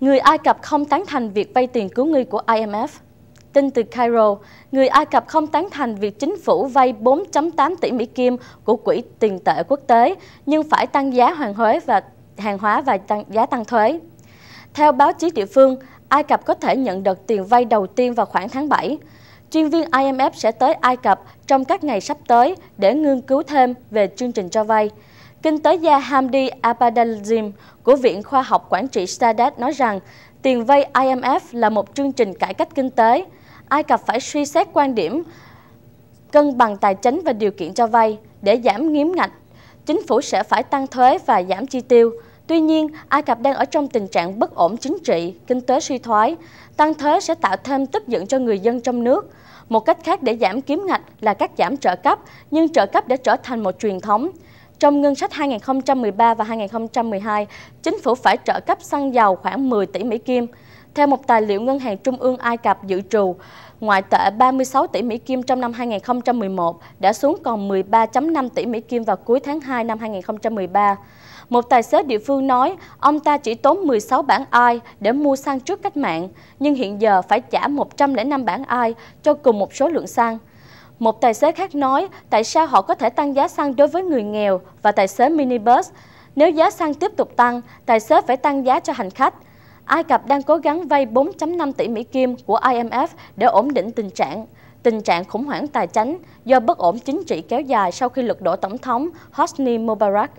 Người Ai Cập không tán thành việc vay tiền cứu người của IMF. Tin từ Cairo, người Ai Cập không tán thành việc chính phủ vay 4.8 tỷ Mỹ Kim của Quỹ tiền tệ quốc tế, nhưng phải tăng giá hàng hóa và hàng hóa và tăng, giá tăng thuế. Theo báo chí địa phương, Ai Cập có thể nhận đợt tiền vay đầu tiên vào khoảng tháng 7. Chuyên viên IMF sẽ tới Ai Cập trong các ngày sắp tới để nghiên cứu thêm về chương trình cho vay. Kinh tế gia Hamdi Abadalzim của Viện Khoa học Quản trị Sadat nói rằng tiền vay IMF là một chương trình cải cách kinh tế. Ai Cập phải suy xét quan điểm cân bằng tài chính và điều kiện cho vay để giảm nghiếm ngạch. Chính phủ sẽ phải tăng thuế và giảm chi tiêu. Tuy nhiên, Ai Cập đang ở trong tình trạng bất ổn chính trị, kinh tế suy thoái. Tăng thuế sẽ tạo thêm tức giận cho người dân trong nước. Một cách khác để giảm kiếm ngạch là cắt giảm trợ cấp, nhưng trợ cấp đã trở thành một truyền thống. Trong ngân sách 2013 và 2012, chính phủ phải trợ cấp xăng dầu khoảng 10 tỷ Mỹ Kim. Theo một tài liệu Ngân hàng Trung ương Ai Cập dự trù, ngoại tệ 36 tỷ Mỹ Kim trong năm 2011 đã xuống còn 13.5 tỷ Mỹ Kim vào cuối tháng 2 năm 2013. Một tài xế địa phương nói ông ta chỉ tốn 16 bản ai để mua xăng trước cách mạng, nhưng hiện giờ phải trả 105 bản ai cho cùng một số lượng xăng. Một tài xế khác nói tại sao họ có thể tăng giá xăng đối với người nghèo và tài xế minibus. Nếu giá xăng tiếp tục tăng, tài xế phải tăng giá cho hành khách. Ai Cập đang cố gắng vay 4.5 tỷ Mỹ Kim của IMF để ổn định tình trạng. Tình trạng khủng hoảng tài chính do bất ổn chính trị kéo dài sau khi lật đổ Tổng thống Hosni Mubarak.